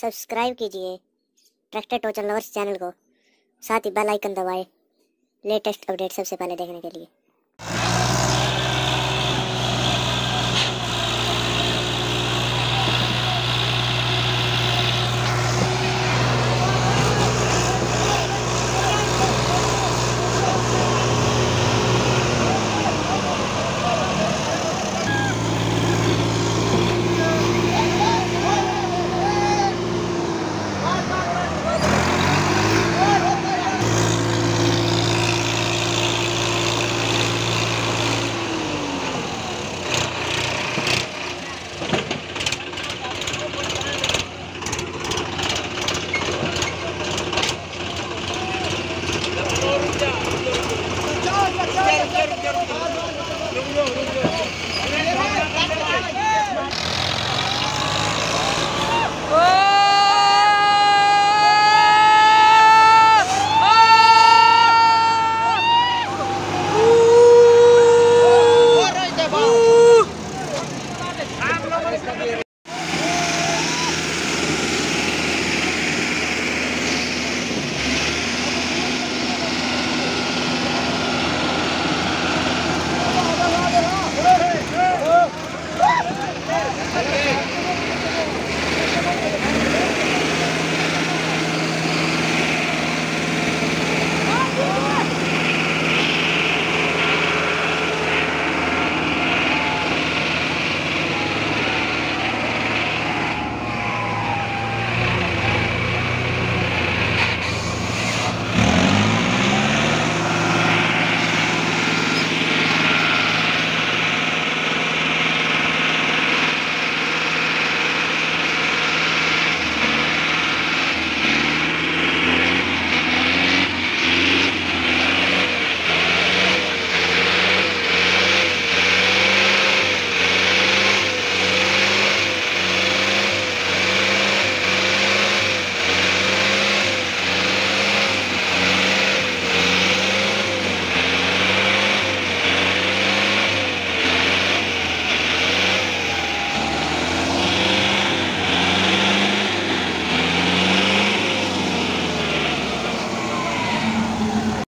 subscribe कीजिए tractor टोचल lovers channel को साथ ही बेल आइकन दबाएं लेटेस्ट अपडेट सबसे पहले देखने के लिए